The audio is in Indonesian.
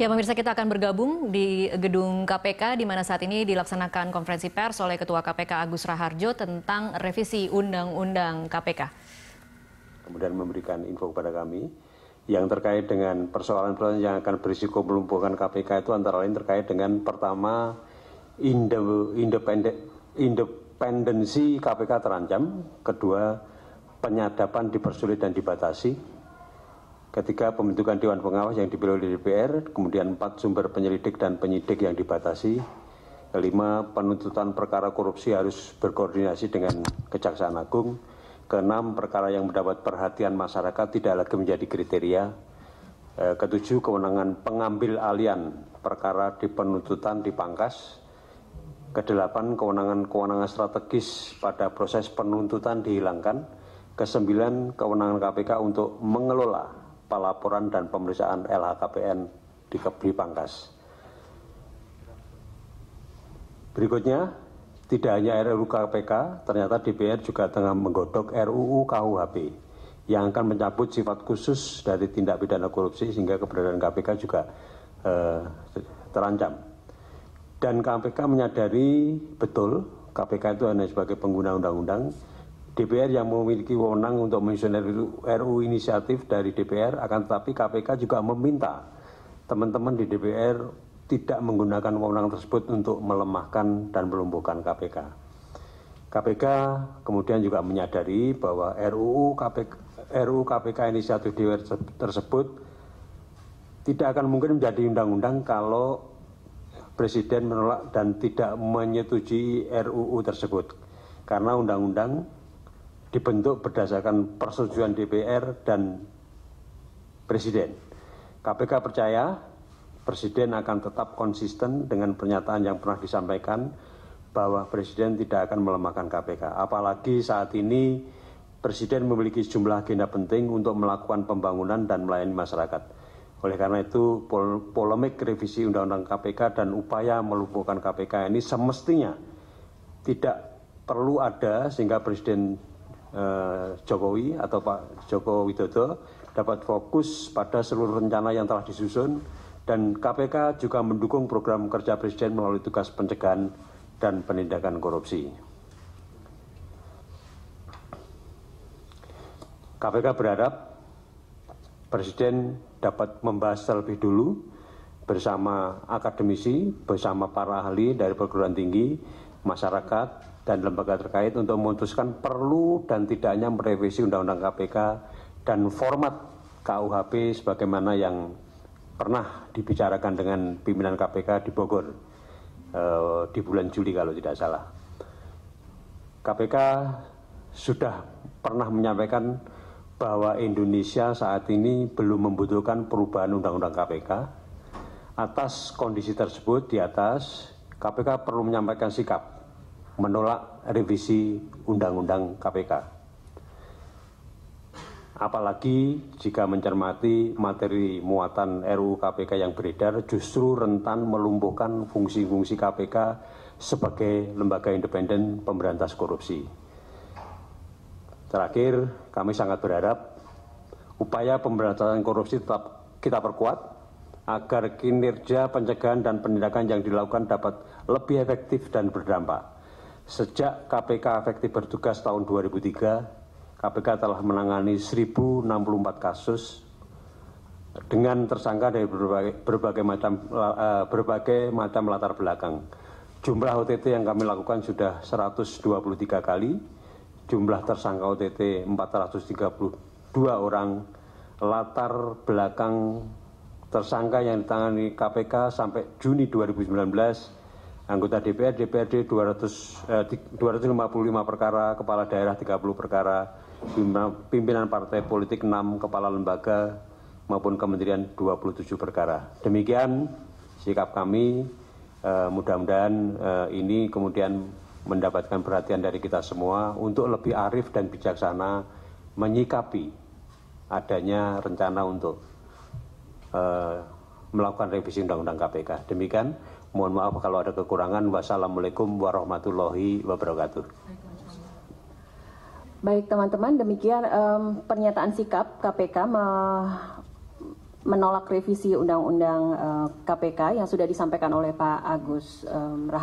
Ya pemirsa kita akan bergabung di gedung KPK di mana saat ini dilaksanakan konferensi pers oleh Ketua KPK Agus Raharjo tentang revisi Undang-Undang KPK. Kemudian memberikan info kepada kami yang terkait dengan persoalan-persoalan yang akan berisiko melumpuhkan KPK itu antara lain terkait dengan pertama independensi KPK terancam, kedua penyadapan dipersulit dan dibatasi, ketiga pembentukan dewan pengawas yang dipilih oleh dpr kemudian empat sumber penyelidik dan penyidik yang dibatasi kelima penuntutan perkara korupsi harus berkoordinasi dengan kejaksaan agung keenam perkara yang mendapat perhatian masyarakat tidak lagi menjadi kriteria eh, ketujuh kewenangan pengambil alian perkara di penuntutan dipangkas Kedelapan, kewenangan-kewenangan strategis pada proses penuntutan dihilangkan. Kesembilan, kewenangan KPK untuk mengelola laporan dan pemeriksaan LHKPN di Kepri Pangkas. Berikutnya, tidak hanya RUU KPK, ternyata DPR juga tengah menggodok RUU KUHP yang akan mencabut sifat khusus dari tindak pidana korupsi sehingga keberadaan KPK juga eh, terancam. Dan KPK menyadari betul KPK itu hanya sebagai pengguna undang-undang, DPR yang memiliki wewenang untuk menyusun RUU inisiatif dari DPR, akan tetapi KPK juga meminta teman-teman di DPR tidak menggunakan wewenang tersebut untuk melemahkan dan melumpuhkan KPK. KPK kemudian juga menyadari bahwa RUU KPK, RUU KPK inisiatif DPR tersebut tidak akan mungkin menjadi undang-undang kalau Presiden menolak dan tidak menyetujui RUU tersebut karena undang-undang dibentuk berdasarkan persetujuan DPR dan Presiden. KPK percaya Presiden akan tetap konsisten dengan pernyataan yang pernah disampaikan bahwa Presiden tidak akan melemahkan KPK. Apalagi saat ini Presiden memiliki sejumlah agenda penting untuk melakukan pembangunan dan melayani masyarakat. Oleh karena itu, polemik revisi Undang-Undang KPK dan upaya melumpuhkan KPK ini semestinya tidak perlu ada sehingga Presiden eh, Jokowi atau Pak Joko Widodo dapat fokus pada seluruh rencana yang telah disusun dan KPK juga mendukung program kerja Presiden melalui tugas pencegahan dan penindakan korupsi. KPK berharap Presiden dapat membahas terlebih dulu bersama akademisi, bersama para ahli dari perguruan tinggi, masyarakat, dan lembaga terkait untuk memutuskan perlu dan tidaknya merevisi Undang-Undang KPK dan format KUHP sebagaimana yang pernah dibicarakan dengan pimpinan KPK di Bogor eh, di bulan Juli kalau tidak salah. KPK sudah pernah menyampaikan bahwa Indonesia saat ini belum membutuhkan perubahan Undang-Undang KPK. Atas kondisi tersebut di atas, KPK perlu menyampaikan sikap menolak revisi Undang-Undang KPK. Apalagi jika mencermati materi muatan RUU KPK yang beredar justru rentan melumpuhkan fungsi-fungsi KPK sebagai lembaga independen pemberantas korupsi. Terakhir, kami sangat berharap upaya pemberantasan korupsi tetap kita perkuat agar kinerja pencegahan dan penindakan yang dilakukan dapat lebih efektif dan berdampak sejak kpk efektif bertugas tahun 2003, kpk telah menangani 1.064 kasus dengan tersangka dari berbagai, berbagai macam eh, eh, berbagai macam latar belakang. Jumlah OTT yang kami lakukan sudah 123 kali, jumlah tersangka OTT 432 orang, latar belakang tersangka yang ditangani KPK sampai Juni 2019 anggota dpr dprd 255 eh, 255 perkara kepala daerah 30 perkara pimpinan partai politik 6, kepala lembaga maupun kementerian 27 perkara demikian sikap kami eh, mudah-mudahan eh, ini kemudian mendapatkan perhatian dari kita semua untuk lebih arif dan bijaksana menyikapi adanya rencana untuk eh, melakukan revisi Undang-Undang KPK. Demikian, mohon maaf kalau ada kekurangan. Wassalamualaikum warahmatullahi wabarakatuh. Baik teman-teman, demikian um, pernyataan sikap KPK me menolak revisi Undang-Undang uh, eh, KPK yang sudah disampaikan oleh Pak Agus um, Rahat.